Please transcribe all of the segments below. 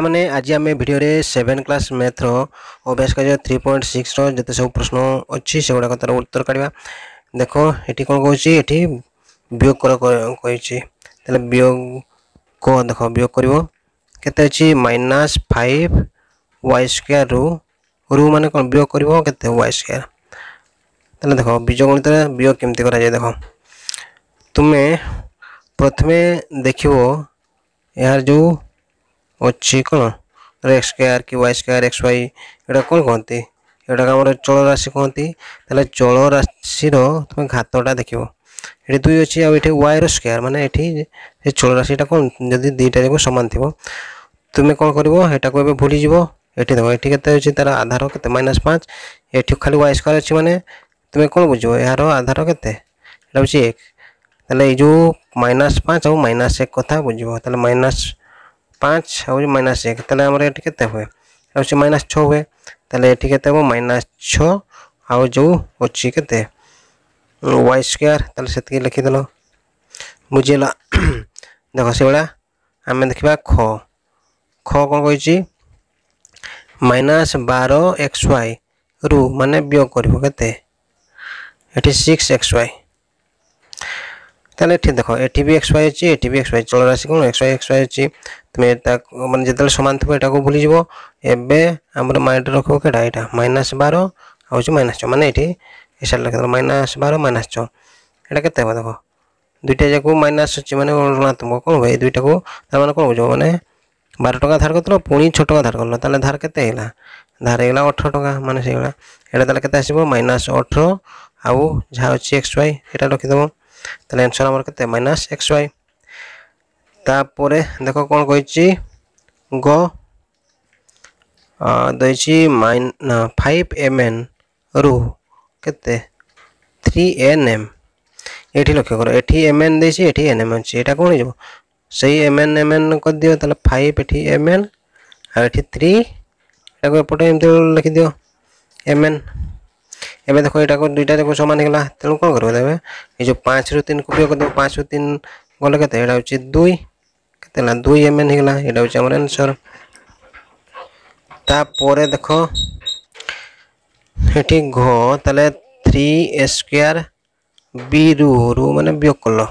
ପିଲାମାନେ ଆଜି ଆମେ ଭିଡ଼ିଓରେ ସେଭେନ୍ କ୍ଲାସ୍ ମ୍ୟାଥ୍ର ଅଭ୍ୟାସ କାର୍ଯ୍ୟ ଥ୍ରୀ ପଏଣ୍ଟ ସିକ୍ସର ଯେତେ ସବୁ ପ୍ରଶ୍ନ ଅଛି ସେଗୁଡ଼ାକ ତା'ର ଉତ୍ତର କାଢ଼ିବା ଦେଖ ଏଠି କ'ଣ କହୁଛି ଏଠି ବିୟୋଗ କର କହିଛି ତାହେଲେ ବିୟୋଗ କ ଦେଖ ବିୟୋଗ କରିବ କେତେ ଅଛି ମାଇନାସ୍ ଫାଇଭ୍ ୱାଇ ସ୍କୋୟାର୍ରୁ ରୁ ମାନେ କ'ଣ ବିୟୋଗ କରିବ କେତେ ୱାଇ ସ୍କୋୟାର୍ ତାହେଲେ ଦେଖ ବୀଜ ଗଣିତରେ ବିୟୋଗ କେମିତି କରାଯାଏ ଦେଖ ତୁମେ ପ୍ରଥମେ ଦେଖିବ ଏହାର ଯେଉଁ ଅଛି କ'ଣ ଏକ୍ସ ସ୍କୋୟାର କି ୱାଇ ସ୍କୋୟାର ଏକ୍ସ ୱାଇ ଏଇଟା କ'ଣ କହନ୍ତି ଏଇଟାକୁ ଆମର ଚଳରାଶି କହନ୍ତି ତାହେଲେ ଚଳରାଶିର ତୁମେ ଘାତଟା ଦେଖିବ ଏଠି ଦୁଇ ଅଛି ଆଉ ଏଠି ୱାଇର ସ୍କୋୟାର ମାନେ ଏଠି ସେ ଚଳରାଶିଟା କ'ଣ ଯଦି ଦୁଇଟା ଯାକ ସମାନ ଥିବ ତୁମେ କ'ଣ କରିବ ଏଟାକୁ ଏବେ ଭୁଲିଯିବ ଏଠି ଦେବ ଏଠି କେତେ ଅଛି ତା'ର ଆଧାର କେତେ ମାଇନସ୍ ପାଞ୍ଚ ଏଠି ଖାଲି ୱାଇ ସ୍କୋୟାର ଅଛି ମାନେ ତୁମେ କ'ଣ ବୁଝିବ ଏହାର ଆଧାର କେତେ ଏଇଟା ହେଉଛି ଏକ ତାହେଲେ ଏଇ ଯେଉଁ ମାଇନସ୍ ପାଞ୍ଚ ଆଉ ମାଇନସ୍ ଏକ କଥା ବୁଝିବ ତାହେଲେ ମାଇନସ୍ पाँच हूँ माइनस एक तेल आम ये के हुए हूँ माइनस छ हुए तेल ये के माइनस छ आउ जो अच्छे के वाई स्क्वयर तेल से लिखिदेल बुझेगा देख से भाया आम देखा ख ख कौन कही माइनस बार एक्स वाई रु मान वियोग करते सिक्स एक्स वाई ତାହେଲେ ଏଠି ଦେଖ ଏଠି ବି ଏକ୍ସ ୱାଇ ଅଛି ଏଠି ବି ଏକ୍ସ ୱାଇ ଚଳ ରାଶି କ'ଣ ଏକ୍ସ ୱାଇ ଏକ୍ସ ୱାଇ ଅଛି ତୁମେ ତାକୁ ମାନେ ଯେତେବେଳେ ସମାନ ଥିବ ଏଟାକୁ ଭୁଲିଯିବ ଏବେ ଆମର ମାଇଣ୍ଡରେ ରଖିବ କେଟା ଏଇଟା ମାଇନାସ୍ ବାର ହେଉଛି ମାଇନାସ୍ ଛଅ ମାନେ ଏଠି ଏସାର ଲେଖିଦେଲ ମାଇନାସ୍ ବାର ମାଇନାସ୍ ଛଅ ଏଇଟା କେତେ ହେବ ଦେଖ ଦୁଇଟା ଯାକ ମାଇନାସ୍ ଅଛି ମାନେ ଋଣାତ୍ମକ କ'ଣ ହୁଏ ଏଇ ଦୁଇଟାକୁ ତା'ମାନେ କ'ଣ ବୁଝିବ ମାନେ ବାର ଟଙ୍କା ଧାର କରିଥିଲ ପୁଣି ଛଅ ଟଙ୍କା ଧାର କଲ ତାହେଲେ ଧାର କେତେ ହେଇଗଲା ଧାର ହେଇଗଲା ଅଠର ଟଙ୍କା ମାନେ ସେଇଭଳିଆ ଏଇଟା ତାହେଲେ କେତେ ଆସିବ ମାଇନାସ୍ ଅଠର ଆଉ ଯାହା ଅଛି ଏକ୍ସ ୱାଇ ସେଇଟା ରଖିଦେବ তাহলে অ্যান্সার আমার কত মাইনাস এক্স ওয়াই তারপরে দেখো কোন কইছি গ দইছি মাইন ফাইভ এম এন রু কেতে থ্রি এন এম এটি লক্ষ্য করো এটি এম এন দিয়েছি এটি এন এম আছে এটা কোণ হয়ে যাব সেই এম এন এম এন করিদিও তাহলে ফাইভ এটি এম এন আর এটি থ্রি এটাকে এপটে এমতি লিখিদিও এম এন एवं देख यहाँ दुईटा देखो सामान होगा तेणु कौन करवा जो पाँच रु तीन को कर पाँच रु तीन गले के दुई के दुई एम एन होगा यहाँ हूँ आंसर तापर देख ये घ थ्री स्क्वयर बी रु रु मैंने वियोग कल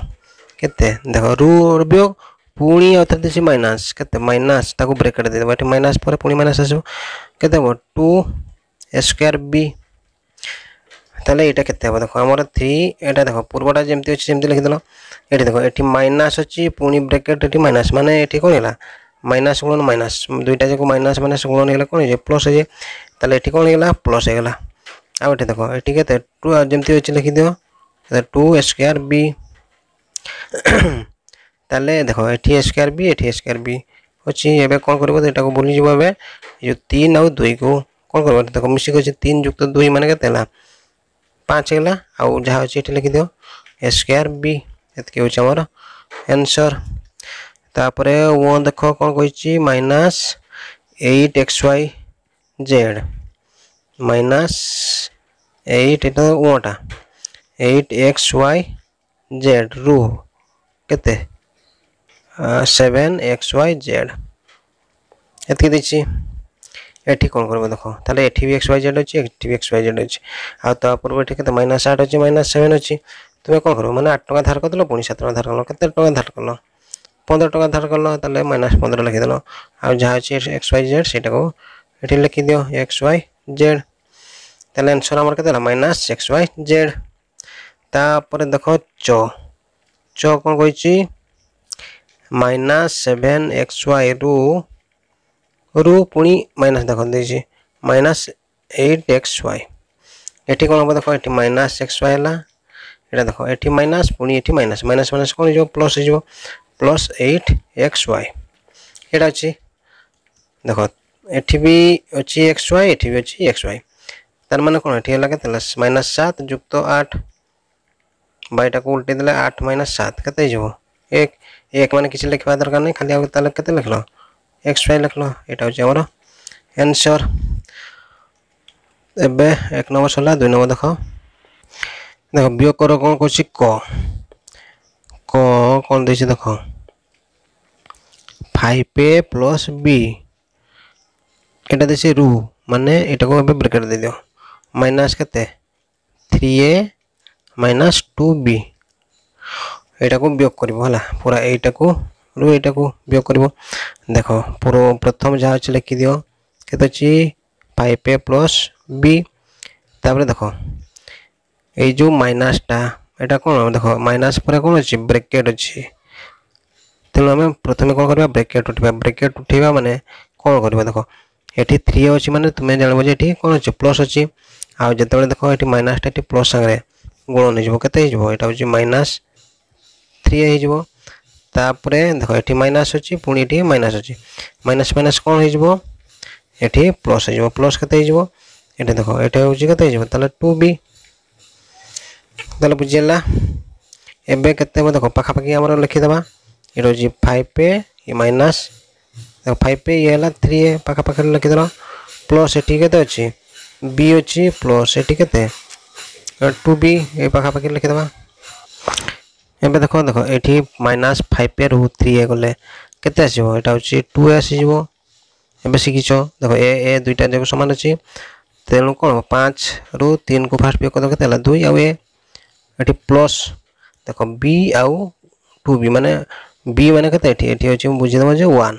के देख रु वियोग পুনি অর্থাৎ দিছি माइनास কেতে माइनास তাকে ব্রেকেট দিয়ে দেবো এটি মাইনাস পরে পুনি মাইনাস আসব কেতে তাহলে এটা ক্ষেত্রে হবে দেখো আমার থ্রি এটা দেখো পূর্বটা যেমতি হচ্ছে সেমতি লিখে দিল এটি দেখো এটি মাইনাস হচ্ছে পুনি ব্রেকেট এটি মাইনাস মানে এটি কোণ হল মাইনাস গুণন মাইনাস দুইটা যাক মাইনাস মাইনাস গুণন হয়ে কোণ হয়ে প্লস হয়ে তাহলে এটি কোণ হয়ে প্লস হয়ে গেল আর এটি দেখো এটি কেতে টু যেমতি হচ্ছে লিখিদিও টু স্কোয়ার বি তাহলে দেখো এটি স্কোয়ার বি এটি স্কোয়ার বি হচ্ছে ଅଛି ଏବେ କ'ଣ କରିବ বলি ଭୁଲିଯିବ ଏବେ তিন আর দুই ଦୁଇକୁ କ'ଣ କରିବ দেখো ମିଶିକି ଅଛି তিন যুক্ত দুই মানে କେତେ ହେଲା पाँच है आउ जहाँ अच्छे ये लिखिद ए स्क्यर बी एतके होमर एनसर तापर देख कौन कही minus eight X Y Z minus eight ये वाटा एट एक्स वाई जेड रु के सेवेन एक्स वाई जेड ये এটি কোণ করবে দেখো তাহলে এটি বি এক্স ওয়াই জেড ଅଛି এটি বি এক্স ওয়াই জেড ଅଛି ଆଉ ତା ପୂର୍ବ ଏଠି କେତେ ମାଇନସ୍ ଆଠ ଅଛି ମାଇନସ୍ ସେଭେନ୍ ଅଛି ତୁମେ କ'ଣ କରିବ ମାନେ ଆଠ ଟଙ୍କା ଧାର କରିଦେଲ ପୁଣି ସାତ ଟଙ୍କା ଧାର କଲ କେତେ ଟଙ୍କା ଧାର କଲ ପନ୍ଦର ଟଙ୍କା ଧାର କଲ ତାହେଲେ ମାଇନସ୍ ପନ୍ଦର ଲେଖିଦେଲ ଆଉ ଯାହା ଅଛି ଏକ୍ସ ୱାଇ ଜେଡ୍ ସେଇଟାକୁ ଏଠି ଲେଖିଦିଅ ଏକ୍ସ ୱାଇ ଜେଡ୍ তাহলে অ্যান্সার আমার কত হলো মাইনাস এক্স ওয়াই জেড তাপরে দেখো চ চ কোণ কইছি মাইনাস সেভেন এক্স ওয়াই রু रु पुणी माइनास देख दीजिए माइनास एट एक्स वाई ये कौन हम देख ये माइनास एक्स वाई है यहाँ देख ये माइनास पुणी ये माइनास माइनास माइनास कौन हो प्लस हो प्लस एट एक्स वाई ये अच्छे देख ये अच्छी एक्स वाई ये अच्छी एक्स वाई तार मैंने कौन ये के माइनास सात युक्त आठ बैटा को उल्टे आठ माइनास सात के एक एक मैंने किसी लिखा दरकार नहीं खाली आगे लिख लो এক্স ওয়াই লিখলো এটা হচ্ছে আমার অ্যান্সার এবে এক নম্বর সরলা দুই নম্বর দেখাও দেখো বিয়োগ করো কোন করছি ক ক কোন দিয়েছি দেখো ফাইভ এ প্লস বি এটা দিয়েছি রু মানে এটাকে এবার ব্রেকেট দিয়ে দিও মাইনাস কেতে three A minus two B এটাকে বিয়োগ করব হলা পুরা এইটাকে ରୁ ଏଇଟାକୁ ବିୟୋଗ କରିବ ଦେଖ ପ୍ରଥମ ଯାହା ଅଛି ଲେଖିଦିଅ କେତେ ଅଛି ଫାଇଭ୍ ଏ ପ୍ଲସ୍ ବି ତାପରେ ଦେଖ ଏଇ ଯେଉଁ ମାଇନାସ୍ଟା ଏଇଟା କ'ଣ ଦେଖ ମାଇନାସ୍ ପରେ କ'ଣ ଅଛି ବ୍ରେକେଟ୍ ଅଛି ତେଣୁ ଆମେ ପ୍ରଥମେ କ'ଣ କରିବା ବ୍ରେକେଟ୍ ଉଠାଇବା ବ୍ରେକେଟ୍ ଉଠାଇବା ମାନେ କ'ଣ କରିବା ଦେଖ ଏଠି ଥ୍ରୀ ଅଛି ମାନେ ତୁମେ ଜାଣିବ ଯେ ଏଠି କ'ଣ ଅଛି ପ୍ଲସ୍ ଅଛି ଆଉ ଯେତେବେଳେ ଦେଖ ଏଠି ମାଇନାସ୍ଟା ଏଠି ପ୍ଲସ୍ ସାଙ୍ଗରେ ଗୁଣନ ହେଇଯିବ କେତେ ହେଇଯିବ ଏଇଟା ହେଉଛି ମାଇନାସ୍ ଥ୍ରୀ ହେଇଯିବ তাপরে দেখো এটি মাইনাস অছি পুঁ এটি মাইনাস অছি মাইনাস মাইনাস কোণ হয়েযিব এটি প্লস হয়েযিব প্লস কত হয়েযিব এটি দেখো এটা হচ্ছে কত হয়েযিব তাহলে টু বি তাহলে বুঝিলা এবে কত হব দেখো পাখাপাখি আমরা লিখিদেবা এটা হচ্ছে ফাইভ এ ই মাইনাস দেখো ফাইভ এ ইয়ে হল থ্রি এ পাখাপাখি লিখিদেল প্লস এটি কত অছি বি অছি প্লস এটি কত টু বি এই পাখাপাখি লিখিদেবা ଏବେ ଦେଖ ଦେଖ ଏଠି ମାଇନସ୍ ଫାଇଭ୍ ପେୟାର୍ ଓ ଥ୍ରୀ ଏ ଗଲେ କେତେ ଆସିବ ଏଇଟା ହେଉଛି ଟୁ ଏ ଆସିଯିବ ଏବେ ଶିଖିଛ ଦେଖ ଏ ଏ ଦୁଇଟା ଯାକ ସମାନ ଅଛି ତେଣୁ କ'ଣ ପାଞ୍ଚରୁ ତିନିକୁ ଫାଷ୍ଟ ପିକ୍ କରିଦେବ କେତେ ହେଲା ଦୁଇ ଆଉ ଏ ଏଠି ପ୍ଲସ୍ ଦେଖ ବି ଆଉ ଟୁ ବି ମାନେ ବି ମାନେ କେତେ ଏଠି ଏଠି ହେଉଛି ମୁଁ ବୁଝିଦେବ ଯେ ୱାନ୍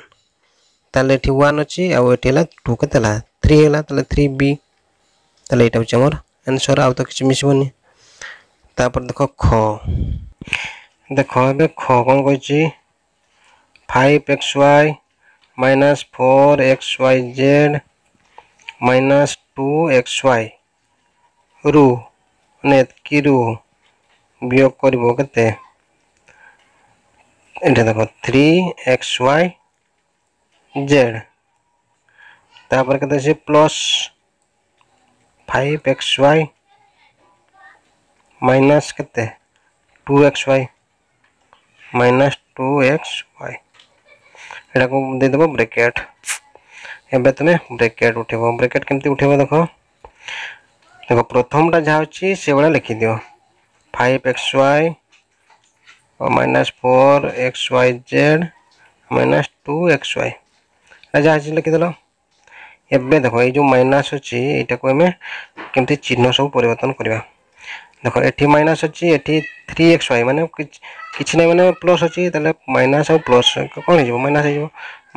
ତାହେଲେ ଏଠି ୱାନ୍ ଅଛି ଆଉ ଏଠି ହେଲା ଟୁ କେତେ ହେଲା থ্রি হলা তাহলে থ্রি বি তাহলে এটা হচ্ছে আমার আনসর আউ তো কিছু মিশবনি তারপর দেখো খ ଦେଖ ଏବେ ଖ କ'ଣ କହିଛି five X Y minus four X Y Z minus two X Y রু এতকি রু বিয়োগ করব কেতে এটা দেখো থ্রি এক্স ওয়াই জেড তারপরে কেতে আছে plus five X Y minus কেতে two X Y minus two X Y ଏଟାକୁ ଦେଇଦେବ ବ୍ରେକେଟ୍ ଏବେ ତୁମେ ବ୍ରେକେଟ୍ ଉଠେଇବ ବ୍ରେକେଟ୍ କେମିତି ଉଠେଇବ ଦେଖ ଦେଖ ପ୍ରଥମଟା ଯାହା ଅଛି ସେଭଳିଆ ଲେଖିଦିଅ five X Y minus four X Y Z minus two X Y ଏଇଟା ଯାହା ଅଛି ଲେଖିଦେଲ ଏବେ ଦେଖ ଏଇ ଯେଉଁ ମାଇନସ୍ ଅଛି ଏଇଟାକୁ ଆମେ କେମିତି ଚିହ୍ନ ସବୁ ପରିବର୍ତ୍ତନ କରିବା দেখ এটি মাইনাস অছি এটি থ্রি এক্স ওয়াই মানে কিছু না মানে প্লস অছি তাহলে মাইনাস আর প্লস কোণ হয়ে যাব মাইনাস হয়ে যাব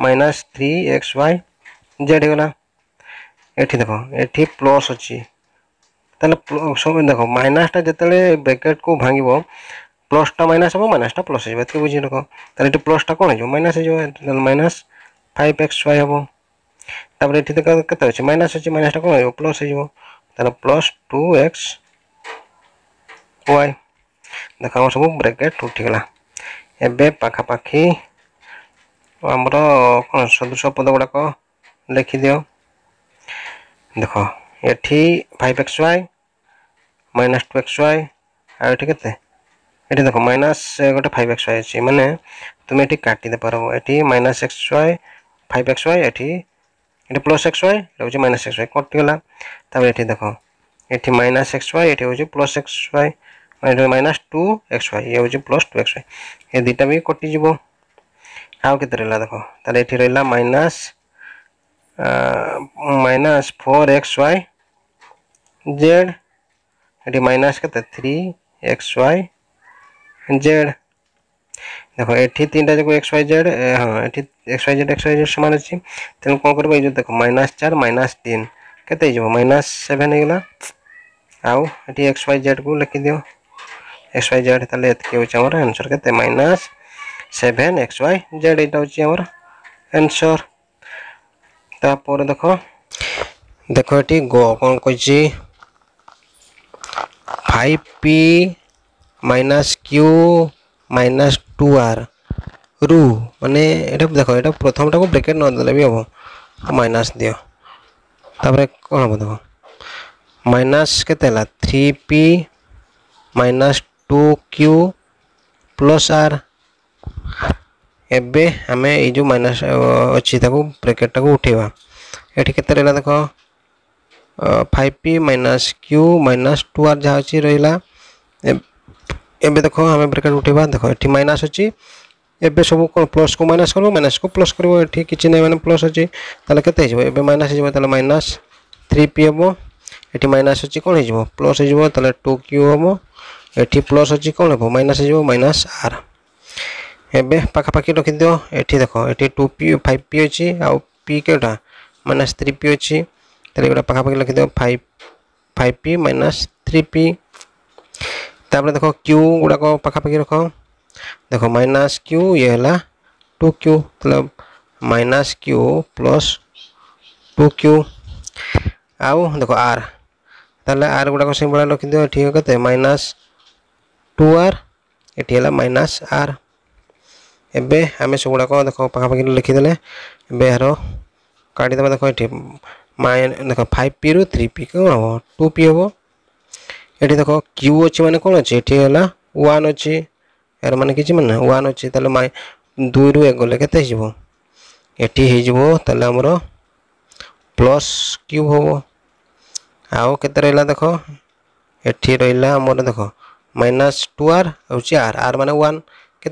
minus three X Y Z হয়ে গলা এটি দেখ এটি প্লস অছি তাহলে সব দেখ মাইনাসটা যেতবে ব্রেকেট কু ভাঙিব প্লসটা মাইনাস হব মাইনাসটা প্লস হয়ে যাব এতকে বুঝি দেখ তাহলে এটি প্লসটা কোণ হয়ে যাব মাইনাস হয়ে যাব তাহলে মাইনাস ফাইভ এক্স ওয়াই হব তারপরে এটি দেখ কত অছে মাইনাস অছে মাইনাসটা কোণ হয়ে যাব প্লস হয়ে যাব তাহলে প্লস টু এক্স ୱାଇ ଦେଖ ଆମର ସବୁ ବ୍ରାକେଟ୍ ଉଠିଗଲା ଏବେ ପାଖାପାଖି ଆମର କ'ଣ ସଦୃଶ ପଦ ଗୁଡ଼ାକ ଲେଖିଦିଅ ଦେଖ ଏଠି five X Y minus two X Y ଆଉ ଏଠି କେତେ ଏଠି ଦେଖ ମାଇନସ୍ ଗୋଟେ ଫାଇଭ୍ ଏକ୍ସ ୱାଇ ଅଛି ମାନେ তুমি এটি কাটি দেপার এটি minus X Y five X Y এটি এটি প্লস এক্স ওয়াই এটা হচ্ছে মাইনাস এক্স ওয়াই কটিগলা তারপরে এটি দেখো এটি মাইনাস এক্স ওয়াই এটি হচ্ছে প্লস এক্স ওয়াই ମାନେ ରହିବ ମାଇନସ୍ ଟୁ ଏକ୍ସ ୱାଇ ଇଏ ହେଉଛି ପ୍ଲସ୍ ଟୁ ଏକ୍ସ ୱାଇ ଏ ଦୁଇଟା ବି କଟିଯିବ ଆଉ କେତେ ରହିଲା ଦେଖ ତାହେଲେ ଏଠି ରହିଲା minus minus four X Y Z ଏଠି ମାଇନସ୍ କେତେ ଥ୍ରୀ ଏକ୍ସ ୱାଇ জেড দেখো এটি তিনটা যাক এক্স ওয়াই জেড হ্যাঁ এটি X Y Z X Y Z সমান আছে তেমন কম করবো এই যে দেখো মাইনাস চার মাইনাস তিন কেতে যাব মাইনাস সেভেন হয়ে গেল আউ এটি এক্স ওয়াই জেড কু লিখি দিও এক্স ওয়াই জেড তাহলে এতকি হচ্ছে আমার আনসর কেতে minus seven X Y Z এটা হচ্ছে আমার আনসর তারপরে দেখো দেখো এটি গ কোন কইছি five P minus Q minus two R রু মানে এটা দেখো এটা প্রথমটাকে ব্রেকেট নদেলে বি হব মাইনাস দিও তারপরে কোণ হব দেখো মাইনাস কেতে হল three P minus two Q plus R ଏବେ ଆମେ ଏଇ ଯେଉଁ ମାଇନସ୍ ଅଛି ତାକୁ ବ୍ରାକେଟ୍ଟାକୁ ଉଠାଇବା ଏଠି କେତେ ରହିଲା ଦେଖ five P minus Q minus two R ଯାହା ଅଛି ରହିଲା ଏବେ ଦେଖ ଆମେ ବ୍ରାକେଟ୍ ଉଠାଇବା ଦେଖ ଏଠି ମାଇନସ୍ ଅଛି ଏବେ ସବୁ କ'ଣ ପ୍ଲସ୍କୁ ମାଇନସ୍ କରିବ ମାଇନସ୍କୁ ପ୍ଲସ୍ କରିବ ଏଠି କିଛି ନାହିଁ ମାନେ ପ୍ଲସ୍ ଅଛି ତାହେଲେ କେତେ ହେଇଯିବ ଏବେ ମାଇନସ୍ ହେଇଯିବ ତାହେଲେ ମାଇନସ୍ ଥ୍ରୀ ପି ହେବ ଏଠି ମାଇନସ୍ ଅଛି କ'ଣ ହେଇଯିବ ପ୍ଲସ୍ ହେଇଯିବ ତାହେଲେ ଟୁ କ୍ୟୁ ହେବ ଏଠି ପ୍ଲସ୍ ଅଛି କ'ଣ ହେବ ମାଇନସ୍ ହେଇଯିବ ମାଇନସ୍ ଆର୍ ଏବେ ପାଖାପାଖି ରଖିଦିଅ ଏଠି ଦେଖ ଏଠି ଟୁ ପି ଫାଇଭ୍ ପି ଅଛି ଆଉ ପି କେଉଁଟା ମାଇନସ୍ ଥ୍ରୀ ପି ଅଛି ତାହେଲେ ଏଗୁଡ଼ା ପାଖାପାଖି ରଖିଦିଅ five five P minus three P ତାପରେ ଦେଖ କ୍ୟୁ ଗୁଡ଼ାକ ପାଖାପାଖି ରଖ ଦେଖ ମାଇନସ୍ କ୍ୟୁ ଇଏ ହେଲା ଟୁ କ୍ୟୁ ତାହେଲେ minus Q plus two Q ଆଉ ଦେଖ ଆର୍ ତାହେଲେ ଆର୍ ଗୁଡ଼ାକ ସେଇଭଳିଆ ରଖିଦିଅ ଏଠି କେତେ ମାଇନସ୍ टू आर ये माइनास आर एवं आम सब गुड़ाक देख पखापाखि लिखीदे एर काटिद देख ये माइन देख फाइव पी रु थ्री पी कौन हम टू पी हम ये देख क्यू अच्छे मैंने कौन अच्छे ये वन अच्छे यार मान कि मैंने वन अच्छे तेल माइ दुई रु एक गले के प्लस क्यू हम आउ के रहा देख ये रहा आमर देखो माइनस टू आर हो आर आर मान वन के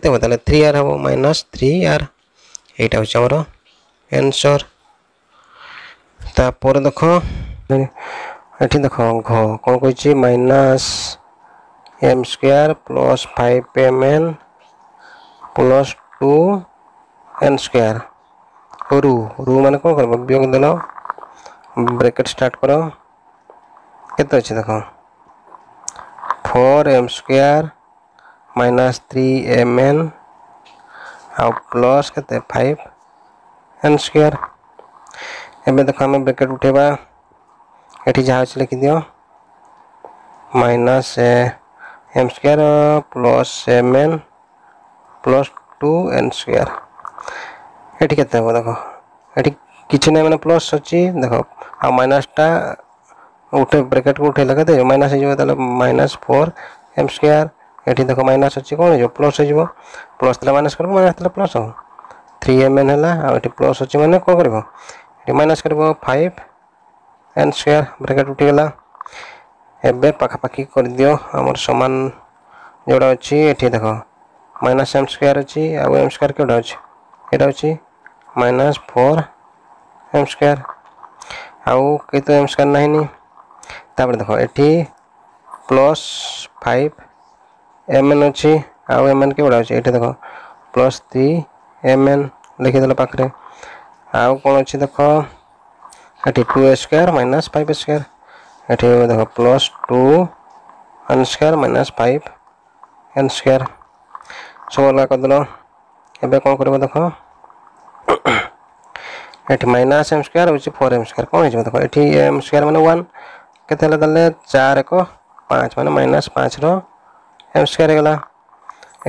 थ्री आर हम माइनस थ्री आर यहाँ हूँ आमर एनसर तापर देख ये देख घ कौन कह minus M square plus five M N plus two N square रु रु मान कौन कर ब्रैकेट स्टार्ट ब्रेकेट स्टार्ट कर के देख four M square minus three M N आउ प्लस के फाइव एन स्क्वायर एवं देख आम ब्रेकेट उठेबा ये जहाँ अच्छे लिखिदि minus M square plus M N plus two N square ये के देख ये कि नहीं मैंने प्लस अच्छी देख आ माइनसटा उठे ब्रैकेट को उठे लगादे minus minus minus four M square ये देख माइनास अच्छे कौन तो तो हो प्लस हो प्लस था कर माइनास प्लस हो थ्री एम एन है प्लस अच्छे मैंने कौन कर माइनास कर फाइव एन स्क्वयर ब्रैकेट उठीगला एवं पाखापाखि कर दियो आमर सामान जोड़ा अच्छी ये देख माइनास एम स्क्वयर अच्छी आउ एम स्क्वयर कौटा अच्छे यहाँ अच्छे माइनस फोर एम स्क्वयर आउ कई तो एम स्क्वयर ना ताप देखो ये प्लस फाइव एम एन अच्छी आउ एम एन के ये देख प्लस थ्री एम एन लिखीदल पाखे आउ कौन अच्छे देख ये two square minus five square ये देख plus two N square minus five N square सब अलग करदेल एवं कौन कर देख ये माइनास एम स्क्वायर हो फोर एम स्क्वायर कौन हो देख ये एम स्क्वायर मैंने वन କେତେ ହେଲା ତାହେଲେ ଚାର ଏକ ପାଞ୍ଚ ମାନେ ମାଇନସ୍ ପାଞ୍ଚର ଏମ୍ ସ୍କୋୟାର ହେଇଗଲା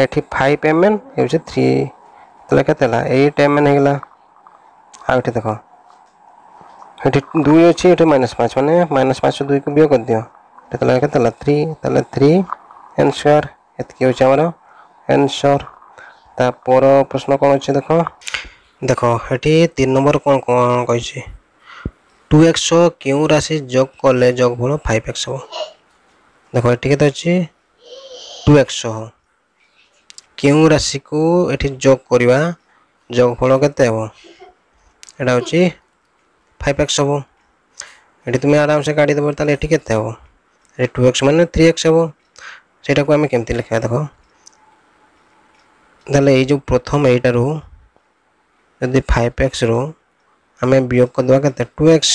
ଏଠି ଫାଇଭ୍ ଏମ୍ ଏନ୍ ହେଉଛି ଥ୍ରୀ ତାହେଲେ କେତେ ହେଲା ଏଇଟ୍ ଏମ୍ ଏନ୍ ହେଇଗଲା ଆଉ ଏଠି ଦେଖ ଏଠି ଦୁଇ ଅଛି ଏଠି ମାଇନସ୍ ପାଞ୍ଚ ମାନେ ମାଇନସ୍ ପାଞ୍ଚ ଦୁଇକୁ ବିୟ କରିଦିଅ ଏଠି ତାହେଲେ କେତେ ହେଲା ଥ୍ରୀ ତାହେଲେ ଥ୍ରୀ ଏନ୍ ସ୍କୋୟାର ଏତିକି ହେଉଛି ଆମର ଆନ୍ସର ତାପର ପ୍ରଶ୍ନ କ'ଣ ଅଛି ଦେଖ ଦେଖ ଏଠି ତିନି ନମ୍ବର କ'ଣ କ'ଣ କହିଛି টু এক্স সহ কেউ রাশি যোগ করলে যোগফল ফাইভ এক্স হব দেখো এটি কেতে অছি টু এক্স সহ কেউ রাশিকু এটি যোগ করা যোগফল কেতে হব এটা হচ্ছে ফাইভ এক্স হব এটি তুমি আরামসে কাটি দেব তাহলে এটি কেতে হব এটি টু এক্স মানে থ্রি এক্স হব সেটাকে আমি কেমতি লেখা দেখো তাহলে এই যে প্রথম এইটারু যদি ফাইভ এক্সরু हमें वियोग कर देवा के टू एक्स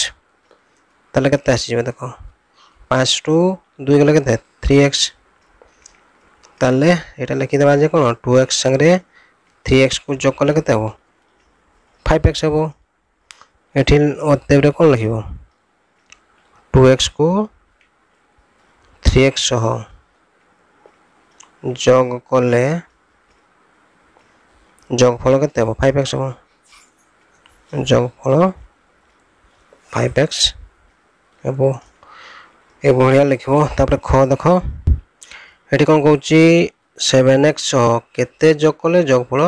তাহলে কেতে আসবে দেখো 5 টু 2 গলে কেতে 3x তাহলে এটা লিখি দেবা যে কোন 2x সঙ্গে 3x কো যোগ করলে কেতে হবে 5x হবে এটি অতএবরে কোন লিখিব 2x কো 3x সহ যোগ করলে যোগফল কেতে হবে 5x হবে যোগ ফল ফাইভ এক্স ଏବଂ ଏଭଳିଆ ଲେଖିବ ତାପରେ ଖ ଦେଖ ଏଠି କ'ଣ କହୁଛି ସେଭେନ୍ ଏକ୍ସ ସହ କେତେ ଯୋଗ କଲେ ଯୋଗଫଳ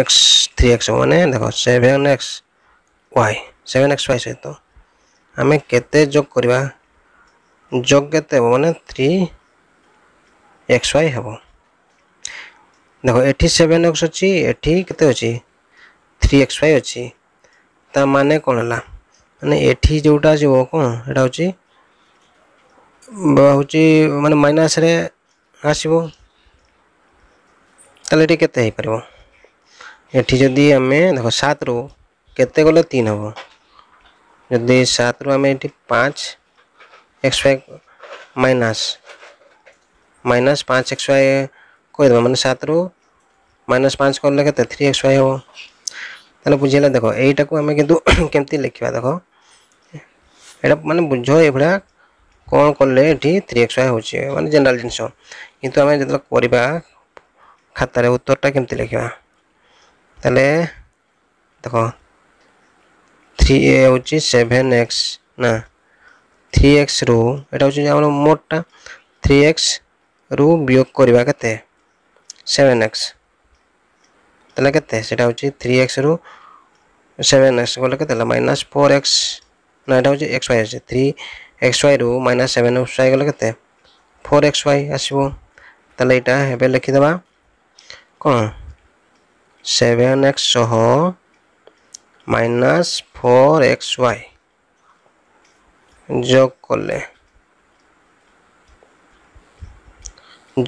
ଏକ୍ସ ଥ୍ରୀ ଏକ୍ସ ମାନେ ଦେଖ seven X Y seven X Y ସହିତ ଆମେ କେତେ ଯୋଗ କରିବା ଯୋଗ କେତେ ହେବ ମାନେ ଥ୍ରୀ ଏକ୍ସ ୱାଇ ହେବ ଦେଖ ଏଠି ସେଭେନ୍ ଏକ୍ସ ଅଛି ଏଠି କେତେ ଅଛି ଥ୍ରୀ ଏକ୍ସ ୱାଇ ଅଛି ତା ମାନେ କ'ଣ ହେଲା ମାନେ ଏଠି ଯେଉଁଟା ଆସିବ କ'ଣ ଏଇଟା ହେଉଛି ହେଉଛି ମାନେ ମାଇନାସ୍ରେ ଆସିବ ତାହେଲେ ଏଠି କେତେ ହେଇପାରିବ ଏଠି ଯଦି ଆମେ ଦେଖ ସାତରୁ କେତେ ଗଲେ ତିନି ହେବ ଯଦି ସାତରୁ ଆମେ ଏଠି ପାଞ୍ଚ ଏକ୍ସ ୱାଇ ମାଇନାସ୍ ମାଇନାସ୍ ପାଞ୍ଚ ଏକ୍ସ ୱାଇ କରିଦେବା ମାନେ ସାତରୁ ମାଇନାସ୍ ପାଞ୍ଚ କଲେ କେତେ ଥ୍ରୀ ଏକ୍ସ ୱାଇ ହେବ ତାହେଲେ ବୁଝିହେଲା ଦେଖ ଏଇଟାକୁ ଆମେ କିନ୍ତୁ କେମିତି ଲେଖିବା ଦେଖ ଏଇଟା ମାନେ ବୁଝ ଏଭଳିଆ କ'ଣ କଲେ ଏଠି ଥ୍ରୀ ଏକ୍ସ ୱାଇ ହେଉଛି ମାନେ ଜେନେରାଲ୍ ଜିନିଷ କିନ୍ତୁ ଆମେ ଯେତେବେଳେ କରିବା ଖାତାରେ ଉତ୍ତରଟା କେମିତି ଲେଖିବା ତାହେଲେ ଦେଖ ଥ୍ରୀ ଏ ହେଉଛି ସେଭେନ୍ ଏକ୍ସ ନା ଥ୍ରୀ ଏକ୍ସରୁ ଏଇଟା ହେଉଛି ଆମର ମୋଟଟା ଥ୍ରୀ ଏକ୍ସରୁ ବିୟୋଗ କରିବା କେତେ ସେଭେନ୍ ଏକ୍ସ ତାହେଲେ କେତେ ସେଇଟା ହେଉଛି ଥ୍ରୀ ଏକ୍ସରୁ सेवेन एक्स गल के माइनस फोर एक्स ना यहाँ हूँ एक्स वाई अच्छे थ्री एक्स वाई रु माइनास सेवेन एक्स वाई गले के फोर एक्स वाई आसो यहाँ एवं कौन seven X minus four X Y जग कले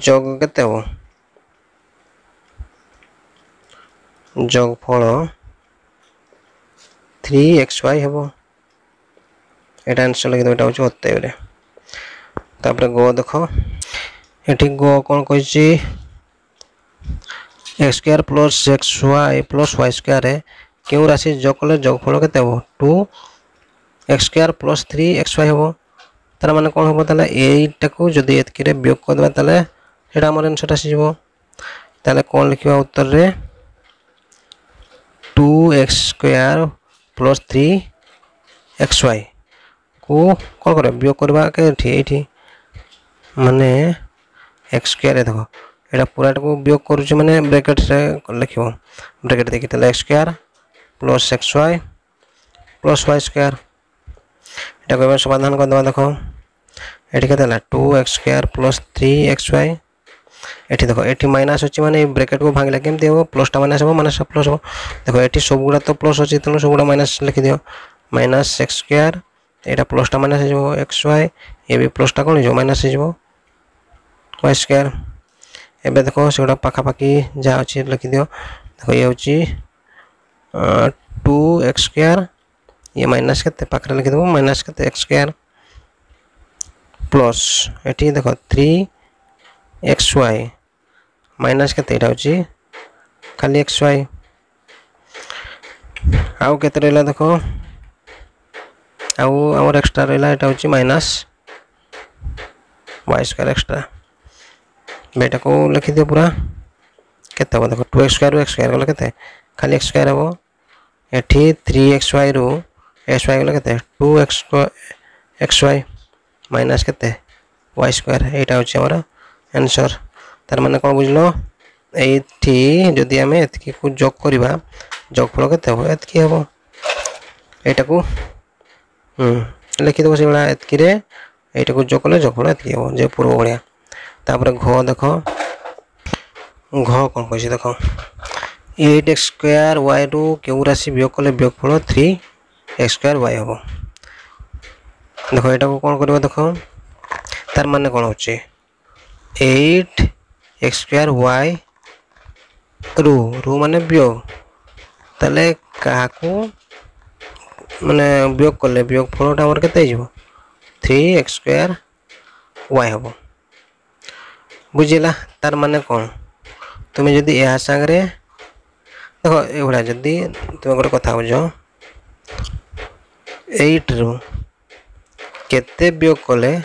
जग के जग फल থ্রি এক্স ওয়াই হব এটা ଆନ୍ସର୍ ଲେଖିଦେବ ଏଇଟା ହେଉଛି ଅତେଇରେ ତାପରେ ଗୋ ଦେଖ ଏଠି ଗୋ କ'ଣ କହିଛି X square plus X Y plus Y square କେଉଁ ରାଶି ଯୋଗ କଲେ ଯୋଗଫଳ କେତେ ହେବ two X square plus three X Y ହେବ ତାର ମାନେ କ'ଣ ହେବ ତାହେଲେ ଏଇଟାକୁ ଯଦି ଏତିକିରେ ବିୟୋଗ କରିଦେବା ତାହେଲେ ସେଇଟା ଆମର ଆନ୍ସର୍ ଆସିଯିବ ତାହେଲେ କ'ଣ ଲେଖିବା ଉତ୍ତରରେ two X square plus three X Y को कौन कर वियोग करवा मान एक्स स्क् देख ये पूरा को वियोग कर मैंने ब्रेकेट से लिख ब्रेकेट देखिए X square plus X Y plus Y square यहाँ समाधान कर देख ये two X square plus three X Y ये देख ये माइनास अच्छे मैंने ब्रेकेट को भांगे कमी हे प्लसटा माइनास हम माइनास प्लस हम देख ये सब गुड़ा तो प्लस अच्छे तेना सब लिखी लिखिद माइनास एक्स स्क्यार यहाँ प्लसटा माइनास एक्स वाई ये भी प्लसटा कौन हो माइनास वाई स्क्यार एवं देख से पखापाखि जहाँ अच्छे लिखिद देख ये हूँ टू एक्स स्क् ये माइनास के पाखे लिखिद माइनास के एक्स स्क्यार प्लस ये देख थ्री एक्स वाई माइनस के खाली एक्स वाई आउ के रहा देख आम एक्सट्रा रहा यहाँ हूँ माइनस वाई स्क्वायर एक्सट्रा बेटा को लिखी पूरा कत देख two X square X square गलत खाली एक्स स्क्वयर हम ये थ्री एक्स वाई रु एक्स वाई गलत two X X Y minus के वाई स्क्वयर यहाँ हूँ आंसर তার মানে କ'ଣ ବୁଝିଲ ଏଇଠି ଯଦି ଆମେ ଏତିକିକୁ ଯୋଗ କରିବା ଯୋଗଫଳ କେତେ ହେବ ଏତିକି ହେବ ଏଇଟାକୁ ଲେଖିଦେବ ସେଇଭଳିଆ ଏତିକିରେ ଏଇଟାକୁ ଯୋଗ କଲେ ଯୋଗଫଳ ଏତିକି ହେବ ଯେ ପୂର୍ବ ଭଳିଆ ତାପରେ ଘ ଦେଖ ଘ କ'ଣ କହିଛି ଦେଖ এইট এক্স স্কোয়ার ওয়াইরু কেউ রাশি বিয়োগ কলে বিয়োগফল থ্রি এক্স স্কোয়ার ওয়াই হব দেখো এটাকে কোণ করব দেখো তার মানে কোণ হচ্ছে এইট स्क्वायर वाई रु रु मान वियोग क्या मैंने वियोग कले वियोग फलटा के थ्री एक्स स्क्वायर वाई हम बुझेगा तार मान कौन तुम्हें जदि यह सांगे देख ये जदि तुम गोटे कथा बुझ एट्रु के वियोग कले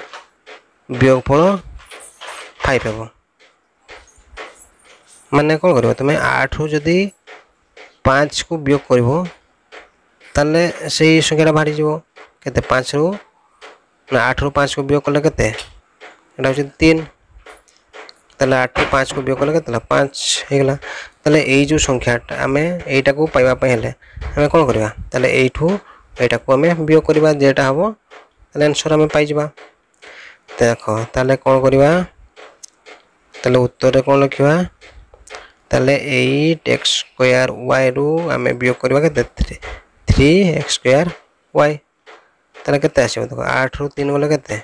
वियोग फल फाइव हम मान कौन कर तुम आठ रु जदि पाँच को वियोग कर संख्या बाहरी जब के पाँच रु आठ रु पाँच को वियोग कले के तीन तेल आठ रु पाँच को वियोग कले के पाँच होगा तेल यही संख्या आम यू पाइबापी कौन करवा यूटा वियोग जेटा हम तन्सर आम पाई देख ते कौन करवा उत्तर कौन लिखा तले एट एक्स स्क्र वाई रु आम वियोग करवा थ्री एक्स स्क्र वाई तेल के देख आठ रु तीन बोले के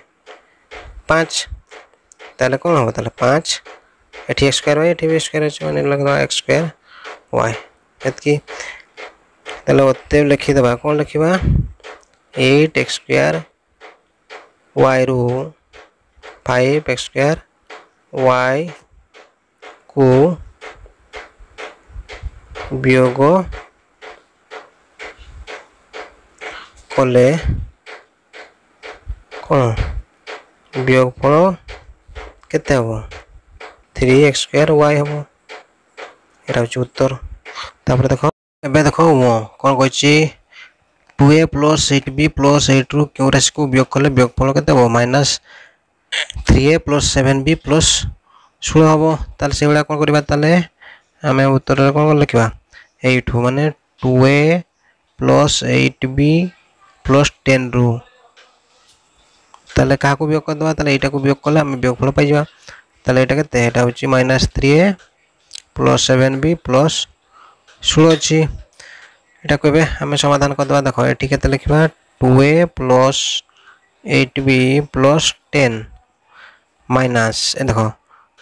पाँच तेल कौन हम तेल पाँच ये X square Y eight square अच्छे मैंने एक्स स्क्र वाई ये ओते लिखीद कौन लिखा एट एक्स स्क्र वाई रु फाइव एक्स स्क्र वाई को বিয়োগ কলে কোণ বিয়োগফল কেতে হব থ্রি এক্স স্কোয়ার ওয়াই হব এটা হচ্ছে উত্তর তারপরে দেখ এবে দেখ মো কোণ কইছি two A plus eight B plus eight রু কেউ রাশিকে বিয়োগ কলে বিয়োগফল কেতে হব minus three A plus seven B plus ষোল হব তাহলে সেইভাবে কোণ করা তাহলে ଆମେ ଉତ୍ତରରେ କ'ଣ ଲେଖିବା एठ मान two A plus eight B plus ten रु तेल क्या वियोग करदे यू वियोग कले आम वियोगफल पाइव तेल यहाँ के minus three A plus seven B plus षोल अच्छी यहाँ कहे आम समाधान करदे देख ये कैसे लिखा two A plus eight B plus ten minus देख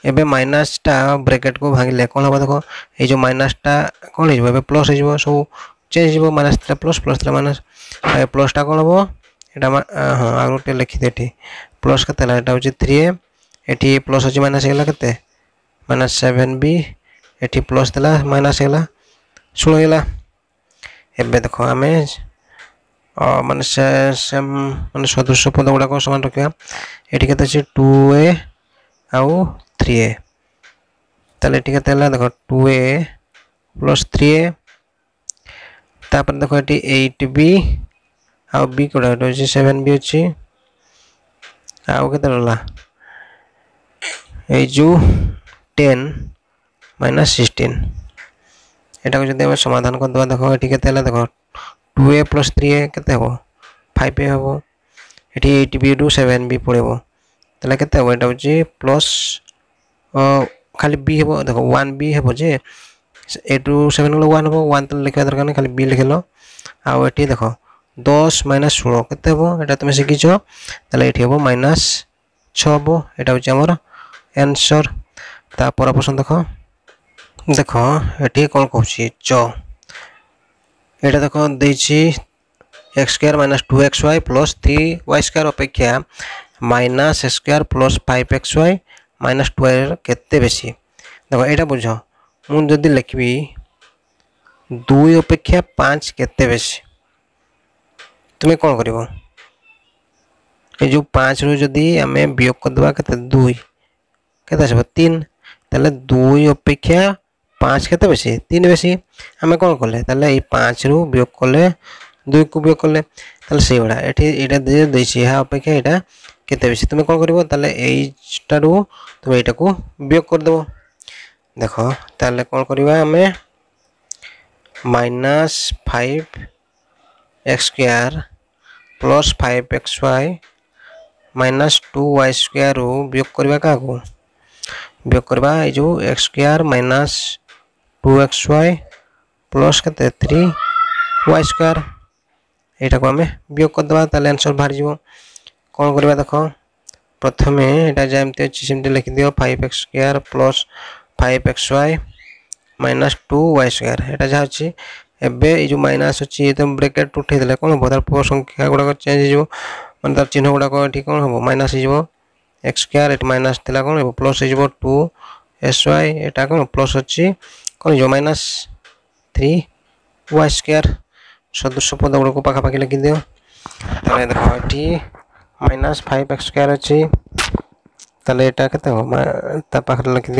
এবে মাইনাসটা ବ୍ରାକେଟ୍କୁ ଭାଙ୍ଗିଲେ କ'ଣ ହେବ ଦେଖ ଏଇ ଯେଉଁ ମାଇନାସଟା କ'ଣ ହେଇଯିବ ଏବେ ପ୍ଲସ୍ ହେଇଯିବ ସବୁ ଚେଞ୍ଜ ହେଇଯିବ ମାଇନାସ୍ ଥିଲା ପ୍ଲସ୍ ପ୍ଲସ୍ ଥିଲା ମାଇନାସ୍ ପ୍ଲସ୍ଟା କ'ଣ ହେବ ଏଇଟା ହଁ ଆଉ ଗୋଟେ ଲେଖିଦିଏ ଏଠି ପ୍ଲସ୍ କେତେ ହେଲା ଏଇଟା ହେଉଛି ଥ୍ରୀ ଏ ଏଠି ପ୍ଲସ୍ ଅଛି ମାଇନାସ୍ ହେଇଗଲା କେତେ ମାଇନାସ୍ ସେଭେନ୍ ବି ଏଠି ପ୍ଲସ୍ ଥିଲା ମାଇନାସ୍ ହେଇଗଲା ଷୋହଳ ହେଇଗଲା ଏବେ ଦେଖ ଆମେ ମାନେ ମାନେ ସଦୃଶ ପଦ ଗୁଡ଼ାକ ସମାନ ରଖିବା ଏଠି କେତେ ଅଛି ଟୁ ଏ ଆଉ থ্রি এ তাহলে এটি কেতে হল দেখো two A plus three A তারপরে দেখো এটি এইট বি আউ বি কোটা রয়েছে সেভেন বি অছি আউ কেতে রহলা এই যে টেন মাইনাস সিক্সটিন এটাকে যদি আমি সমাধান করদেবা দেখো এটি কেতে হল দেখো two A plus three A কেতে হব ফাইভ এ হব এটি eight B two seven B ତାହେଲେ କେତେ ହେବ ଏଇଟା ହେଉଛି ପ୍ଲସ୍ ଖାଲି ବି ହେବ ଦେଖ ୱାନ୍ ବି ହେବ ଯେ ଏଇଠୁ ସେଭେନ୍ ଗଲେ ୱାନ୍ ହେବ ୱାନ୍ ତାହେଲେ ଲେଖିବା ଦରକାର ନାହିଁ ଖାଲି ବି ଲେଖିଲ ଆଉ ଏଠି ଦେଖ ଦଶ ମାଇନାସ୍ ଷୋହଳ କେତେ ହେବ ଏଇଟା ତୁମେ ଶିଖିଛ ତାହେଲେ ଏଠି ହେବ ମାଇନାସ୍ ଛଅ ହେବ ଏଇଟା ହେଉଛି ଆମର ଆନ୍ସର୍ ତା ପର ପ୍ରଶ୍ନ ଦେଖ ଦେଖ ଏଠି କ'ଣ କହୁଛି ଚ ଏଇଟା ଦେଖ ଦେଇଛି X square minus two X Y plus three Y square अपेक्षा minus square plus five X Y minus two ওয়াইর কেতে বেশি দেখ এটা বুঝ মু যদি লিখবি দুই অপেক্ষা পাঁচ কেতে বেশি তুমি কম করব এই যে পাঁচ রু যদি আমি বিয়োগ করদেবা কেতে দুই কেতে আসব তিন তাহলে দুই অপেক্ষা পাঁচ কেতে বেশি তিন বেশি আমি কম কলে তাহলে এই পাঁচ রু বিয়োগ কলে দুইকু বিয়োগ কলে তাহলে সেইভাবে এটি এটা দিয়ে দিয়েছি হ্যাঁ অপেক্ষা এটা केत तुम कौन कर तुम यू वियोग करदेव देख ताल कौन करवा आम five X square plus five X Y minus two Y square वियोग करवा क्या वियोग जो X square minus two X Y plus के थ्री वाई स्क्टा को आम वियोग करदे आंसर बाहर जी କ'ଣ କରିବା ଦେଖ ପ୍ରଥମେ ଏଇଟା ଯେମିତି ଅଛି ସେମିତି ଲେଖିଦିଅ five X square plus five X Y minus two Y square ଏଇଟା ଯାହା ଅଛି ଏବେ ଏଇ ଯେଉଁ ମାଇନସ୍ ଅଛି ଏ ତୁମେ ବ୍ରେକେଟ୍ ଉଠେଇଦେଲେ କ'ଣ ହେବ ତା'ର ପୁଅ ସଂଖ୍ୟା ଗୁଡ଼ାକ ଚେଞ୍ଜ ହେଇଯିବ ମାନେ ତା'ର ଚିହ୍ନ ଗୁଡ଼ାକ ଏଠି କ'ଣ ହେବ ମାଇନସ୍ ହେଇଯିବ ଏକ୍ସ ସ୍କୋୟାର୍ ଏଠି ମାଇନସ୍ ଥିଲା କ'ଣ ହେବ ପ୍ଲସ୍ ହେଇଯିବ ଟୁ ଏସ୍ ୱାଇ ଏଇଟା କ'ଣ ପ୍ଲସ୍ ଅଛି କ'ଣ ହେଇଯିବ ମାଇନସ୍ থ্রি ওয়াই স্কোয়ার সদস্য পদগুলোকে পাখাপাখি লিখে দিও তাহলে দেখো এটি माइनास फाइव एक्स स्क्र अच्छी तेल यहाँ के पाखे लिखिद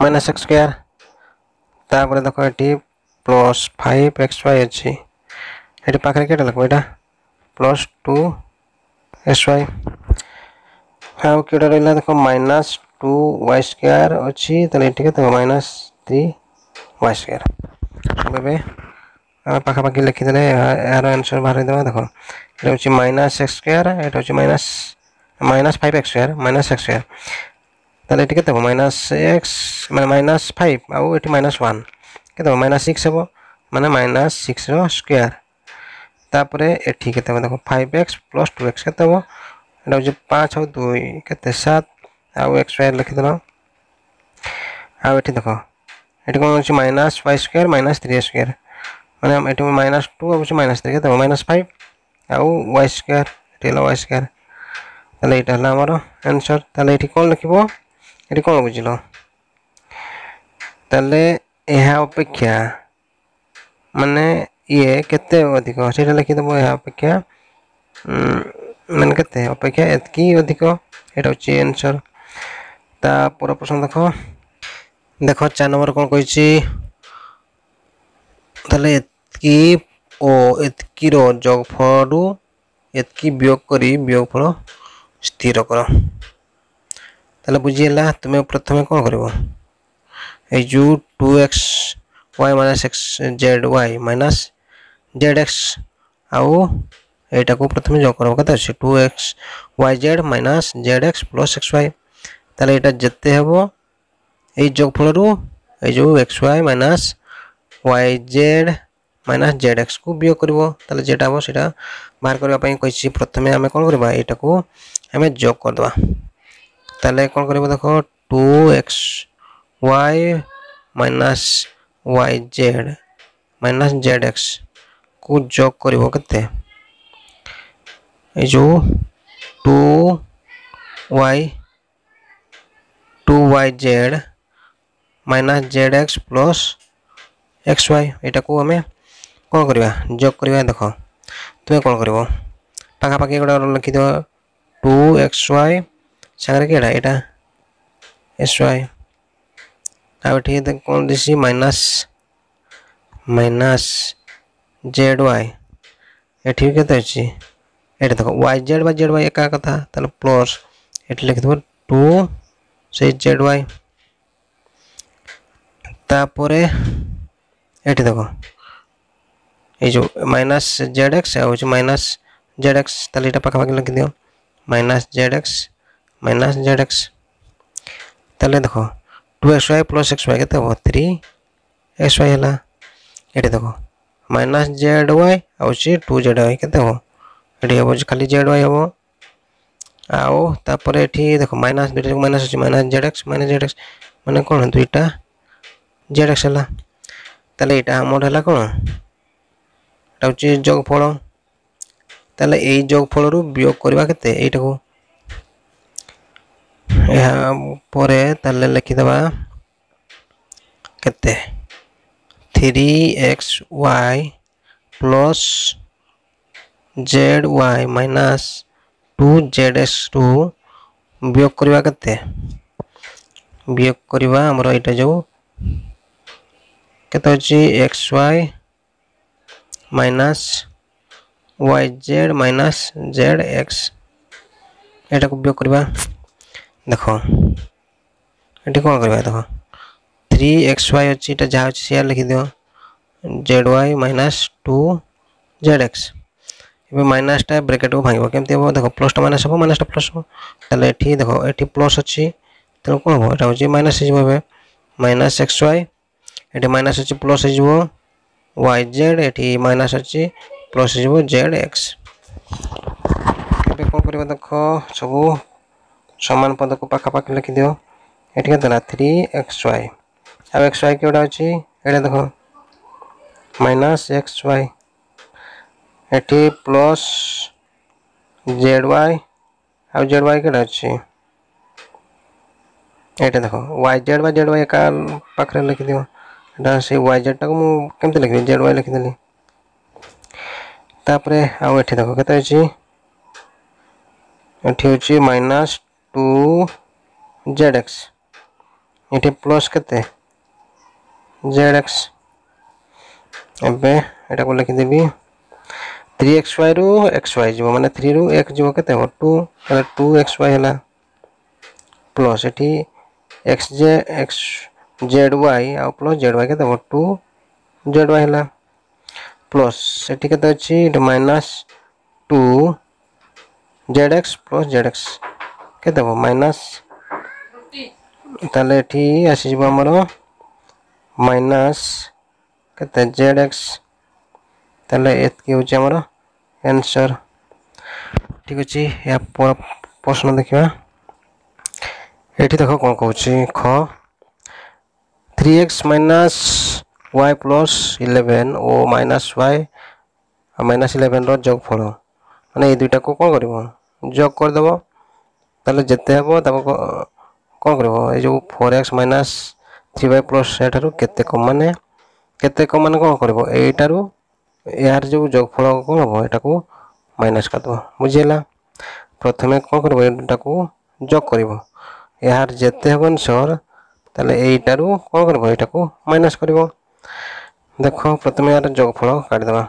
माइनास एक्स स्क्र तापर देख ये प्लस फाइव एक्स वाई अच्छी ये पाखे कैटे लिख यहाँ प्लस टू एक्स वाई आउ कि रहा देख माइनास टू वाई स्क्र अच्छी ये माइनास थ्री वाई स्क्र পাখাপাখি লিখে দিলে এর অ্যানসার বাড়িয়ে দেবো দেখো এটা হচ্ছে মাইনাস এক্স স্কোয়ার এটা হচ্ছে minus minus five X square minus X square তাহলে মানে এটি কেতে হব মাইনাস এক্স মানে মাইনাস ফাইভ আউ এটি মাইনাস ওয়ান কেতে হব মাইনাস সিক্স হবো মানে মাইনাস সিক্সর স্কোয়ার তারপরে এটি কেতে হব দেখো five X plus two X কেতে হব এটা হচ্ছে পাঁচ আউ দুই কেতে সাত আউ এক্স স্কোয়ার লিখে লিখিদেল আউ এটি দেখো এটি কোণ হচ্ছে minus five square minus three square ମାନେ ଏଠି ମୁଁ ମାଇନସ୍ ଟୁ ଅବଶ୍ୟ ମାଇନସ୍ ଥ୍ରୀ କେତେ ମାଇନସ୍ ଫାଇଭ୍ ଆଉ ୱାଇ ସ୍କୋୟାର୍ ଏଠି ହେଲା ୱାଇ ସ୍କୋୟାର୍ ତାହେଲେ ଏଇଟା ହେଲା ଆମର ଆନ୍ସର୍ ତାହେଲେ ଏଠି କ'ଣ ଲେଖିବ ଏଠି କ'ଣ ବୁଝିଲ ତାହେଲେ ଏହା ଅପେକ୍ଷା ମାନେ ଇଏ କେତେ ଅଧିକ ସେଇଟା ଲେଖିଦେବ ଏହା ଅପେକ୍ଷା ମାନେ କେତେ ଅପେକ୍ଷା ଏତିକି ଅଧିକ ଏଇଟା ହେଉଛି ଆନ୍ସର୍ ତା ପର ପ୍ରଶ୍ନ ଦେଖ ଦେଖ ଚାରି ନମ୍ବର କ'ଣ କହିଛି তাহলে এতকি ও এতকির যোগফলু এতকি বিয়োগ করি বিয়োগফল স্থির কর তাহলে বুঝিগলা তুমি প্রথমে কম করব এই যে two X Y minus X Z Y minus Z X আউ এইটাকে প্রথমে যোগ করব কথা আছে two X Y Z minus Z X plus X Y তাহলে এটা যেতে হব এই যোগফলরু এই যে X Y minus Y Z minus Z X को वियोग कर जेड हम बाहर करने प्रथम आम कौन कराटा को आम जग करदे कौन कर देख two X Y minus Y Z minus Z X को जग कर जो two Y two Y Z minus Z X plus X Y এটাকে আমি କ'ଣ କରିବା যোଗ କରିବା ଦେଖ ତୁମେ କ'ଣ କରିବ ପାଖାପାଖି ଗୋଟେ ଲେଖିଦେବ ଟୁ ଏକ୍ସ ୱାଇ ସାଙ୍ଗରେ କି ଏଇଟା ଏଇଟା ଏକ୍ସ ୱାଇ ଆଉ ଏଠି କ'ଣ ଦିଶି ମାଇନାସ୍ ମାଇନାସ୍ ଜେଡ୍ ୱାଇ ଏଠି ବି କେତେ ଅଛି ଏଠି ଦେଖ ୱାଇ ଜେଡ୍ ବା ଜେଡ୍ ୱାଇ ଏକା କଥା ତାହେଲେ ପ୍ଲସ୍ ଏଠି ଲେଖିଦେବ ଟୁ ସେଇ ଜେଡ୍ ୱାଇ ତାପରେ एटी देखो ये जो माइनस जेड एक्स आज माइनस जेड एक्स तेटा पाखापाखि लिखी दि minus Z X minus Z X देख two X Y plus X Y के थ्री एक्स वाई है देख माइनस जेड वाई आज टू जेड वाई के खाली जेड वाई हे ये देख माइनस दुटा माइनस अच्छे minus Z X minus Z X मैंने कौन दुईटा जेड एक्स है ତାହେଲେ ଏଇଟା ଆମର ହେଲା କ'ଣ ଏଇଟା ହେଉଛି ଯୋଗଫଳ ତାହେଲେ ଏଇ ଯୋଗଫଳରୁ ବିୟୋଗ କରିବା କେତେ ଏଇଟାକୁ ଏହା ପରେ ତାହେଲେ ଲେଖିଦେବା କେତେ three X Y plus Z Y minus two Z X two বিয়োগ করা কেতে বিয়োগ করা আমার এটা যে कहता जी X Y minus Y Z minus Z X এটা বিয়োগ করা দেখ এটি কম করা দেখ থ্রি এক্স ওয়াই অছি এটা যা অছি সেয়া লিখি দিও Z Y minus two Z X এবার মাইনাসটা ব্রেকেটকু ভাঙিব কেমতি হব দেখ প্লসটা মাইনাস হব মাইনাসটা প্লস হব তাহলে এটি দেখ এটি প্লস অছি তেমন কম হব এটা হচ্ছে মাইনাস হয়ে যাব এবার মাইনাস এক্স ওয়াই एटी माइनस अच्छी प्लस हो वाई जेड एट माइनस अच्छी प्लस हो जेड एक्स कौन कर देख सब सामान पद को पखापाखि लिखिद ये थ्री एक्स वाई आ एक्स वाई क्या अच्छे ये देख माइनस एक्स वाई एट प्लस जेड वाई आ जेड वाई क्या अच्छी ये देख Y Z Y Z Y एक पाखे लिखिद से वाइजेड टा मुझे लिखी जेड वाई लिखी दी तापर आउ देख कत माइनस टू जेड एक्स ये प्लस केड एक्स एटा को लिखिदेवी थ्री एक्स वाई रु एक्स वाई जी मैंने थ्री रु एक्स जी के टू टू एक्स वाई है प्लस ये एक्स जे एक्स जेड वाई आ प्लस जेड वाई के टू जेड वाई है प्लस ये अच्छे two Z X plus Z X के दब माइनास आसीज आमर माइनास जेड एक्स तेज आमर एनसर ठीक अच्छे प्रश्न देखा ये देख कौन कौच ख three x minus Y plus eleven ओ माइनास वाई माइनास इलेवेन रग फल मैंने दुईटा को कौन कर जग करदेव तेल जिते हे कौन कर four X minus three Y plus एठार के कम मान के कम मैंने कौन कर यार जो जगफल कौन हम यहाँ माइनस करदेव बुझीला प्रथम कौन कर दुईटा को जग कर यार जिते हे आंसर ତାହେଲେ ଏଇଟାରୁ କ'ଣ କରିବ ଏଇଟାକୁ ମାଇନସ୍ କରିବ ଦେଖ ପ୍ରଥମେ ଏହାର ଯୋଗଫଳ କାଢ଼ିଦେବା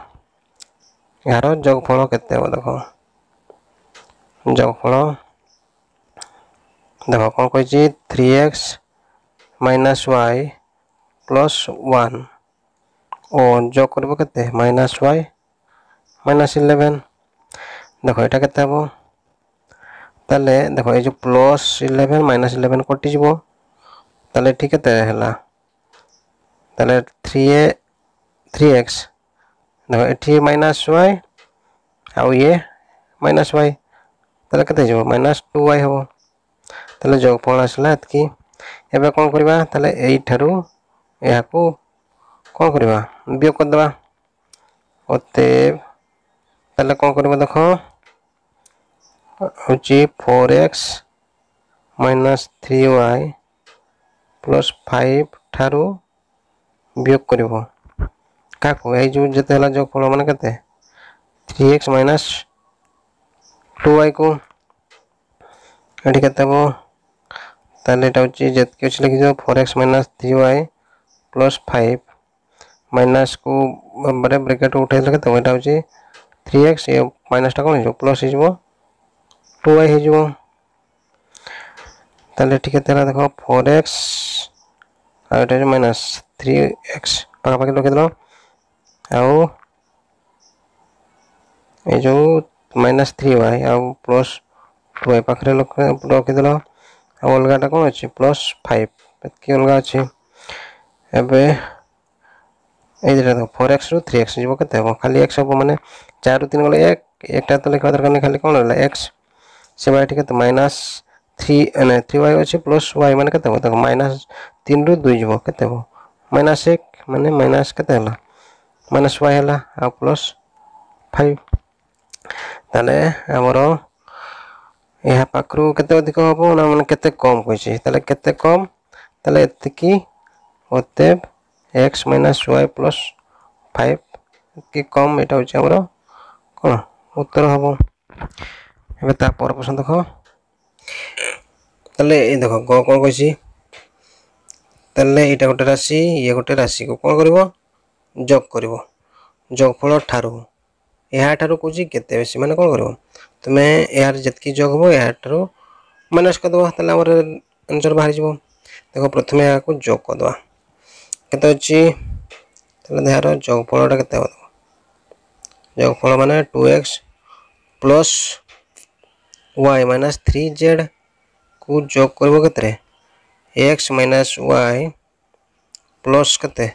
ଏହାର ଯୋଗଫଳ କେତେ ହେବ ଦେଖ যোগফল দেখো কোন কইছি 3x y প্লাস 1 ও যোগ করব কতে -y -11 দেখো এটা কত হবে তাহলে দেখো এই যে প্লাস 11 -11 কটি যাব ताले ठीक है तेरे हैला ताले थ्री ए थ्री एक्स देखो एटी माइनस वाई आउ ये माइनस वाई ताले कते जो माइनस टू वाई हो ताले जो पौना चला इतकी ये बात कौन करेगा ताले ए ठरु यहाँ को कौन करेगा बियो कर दबा उत्ते ताले कौन करेगा देखो उच्ची four X minus three Y plus five ठार वियोग कर जो जिते जोगफल मान के three X minus two Y को ये के हूँ अच्छे लिखी four X minus three Y plus five minus को बारे ब्रेकेट उठे के थ्री एक्स माइनासटा कौन कौन प्लस हो टू वाई हो তাহলে এটিকে দেখো ফোর এক্স আর এটা মাইনাস থ্রি এক্স পাখাপাখি লগে দিলাম ଆଉ ଏ ଯେଉଁ ମାଇନସ୍ ଥ୍ରୀ ୱାଇ ଆଉ ପ୍ଲସ୍ ଟୁ ୱାଇ ପାଖରେ ରଖିଦେଲ ଆଉ ଅଲଗାଟା କ'ଣ ଅଛି ପ୍ଲସ୍ ଫାଇଭ୍ ଏତିକି ଅଲଗା ଅଛି ଏବେ ଏଇ ଦୁଇଟା ଦେଖ ଫୋର୍ ଏକ୍ସରୁ ଥ୍ରୀ ଏକ୍ସ ଯିବ କେତେ ହେବ ଖାଲି ଏକ୍ସ ହେବ ମାନେ ଚାରିରୁ ତିନି ଗଲେ ଏକ ଏକଟା ତ ଲେଖିବା ଦରକାର ନାହିଁ ଖାଲି କ'ଣ ରହିଲା ଏକ୍ସ ସେ ବାଇଠି କେତେ ମାଇନସ୍ थ्री मैंने थ्री वाई अच्छे प्लस वाई मैंने के कत माइनस तीन रु दुई जीव के माइनस एक मैंने माइनस के माइनस वाई है प्लस फाइव ताले आमर यह पाखु के ना मैंने के कम कही के कम तक ओते X minus Y plus five कि कम यहाँ आम कौन उत्तर हम एपर प्रश्न देख তাহলে এই দেখো গ কোণ কইছি তাহলে এটা গোটে রাশি ইয়ে গোটে রাশি কো কোণ করিব যোগ করিব যোগফল ঠারু ଏହାଠାରୁ କହୁଛି କେତେ ବେଶୀ ମାନେ କ'ଣ କରିବ ତୁମେ ଏହାର ଯେତିକି ଯୋଗ ହେବ ଏହାଠାରୁ ମାଇନସ୍ କରିଦେବ ତାହେଲେ ଆମର ଆନ୍ସର୍ ବାହାରିଯିବ ଦେଖ ପ୍ରଥମେ ଏହାକୁ ଯୋଗ କରିଦେବା କେତେ ଅଛି ତାହେଲେ ଏହାର ଯୋଗଫଳଟା କେତେ ହେବ ଯୋଗଫଳ ମାନେ two X plus Y minus three Z যোগ করব কেতরে এক্স মাইনাস ওয়াই প্লস কেতে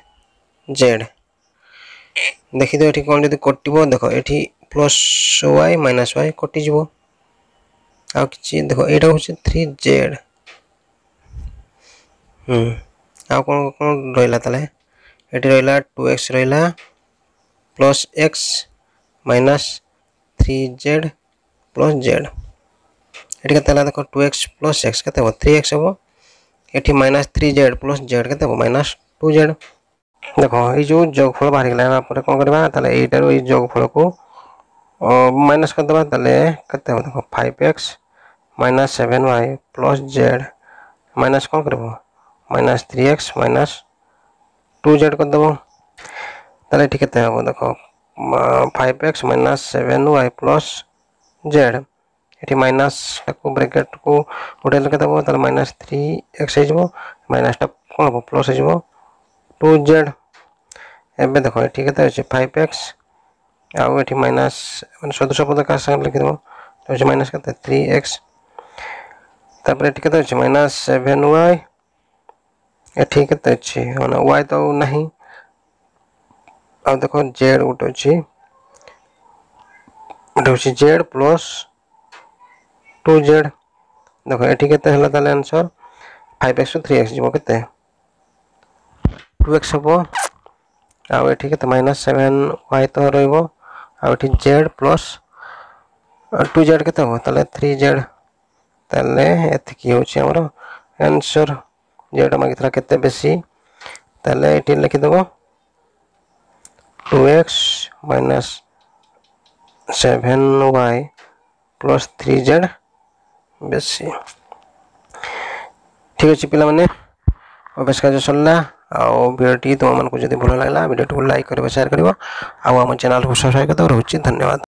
জেড দেখি তো এটি কোণ যদি কটিব দেখ এটি প্লস ওয়াই মাইনাস ওয়াই কটিযোগ ଆଉ କିଛି ଦେଖ ଏଇଟା ହେଉଛି ଥ୍ରୀ ଜେଡ୍ ହୁଁ ଆଉ କ'ଣ କ'ଣ ରହିଲା ତାହେଲେ ଏଠି ରହିଲା ଟୁ ଏକ୍ସ ରହିଲା plus x minus three z plus z एटाला देख टू एक्स प्लस एक्स के थ्री एक्स हे ये minus three z plus z के माइनास टू जेड देख जग फल बाहर गापर कौन करवा जग फल को माइनास करदे के देख five x minus seven y plus z minus कौन कर minus three x minus two z करदेव तेल ठीक है देख five x minus seven y plus z ये माइनास ब्रेकेट को गोटे लगे दबो तो माइनास थ्री एक्स हो माइनासटा कौन हम प्लस हो टू जेड एवं देख ये के फाइव एक्स आठ माइनास मैं सदृश पद का लिखीद माइनास के थ्री एक्स तेज माइनास सेभेन वाई एटी के मैंने वाई तो ना आख जेड गोटे गोटे जेड प्लस टू जेड देख ये answer five x three x जीव के टू एक्स हम आठ माइनस सेवेन वाई तो आठ जेड प्लस टू जेड के थ्री जेड तेज़ एमर आंसर जेड मांगी था बेसी लिखीदेव two x minus seven y plus three z ବେଶୀ ଠିକ୍ ଅଛି ପିଲାମାନେ ଅଭ୍ୟାସ କାର୍ଯ୍ୟ ସରିଲା ଆଉ ଭିଡ଼ିଓଟି ତୁମମାନଙ୍କୁ ଯଦି ଭଲ ଲାଗିଲା ଭିଡ଼ିଓଟିକୁ ଲାଇକ୍ କରିବ ସେୟାର କରିବ ଆଉ ଆମ ଚ୍ୟାନେଲକୁ ସବସ୍କ୍ରାଇବ୍ କରିଦେବ ରହୁଛି ଧନ୍ୟବାଦ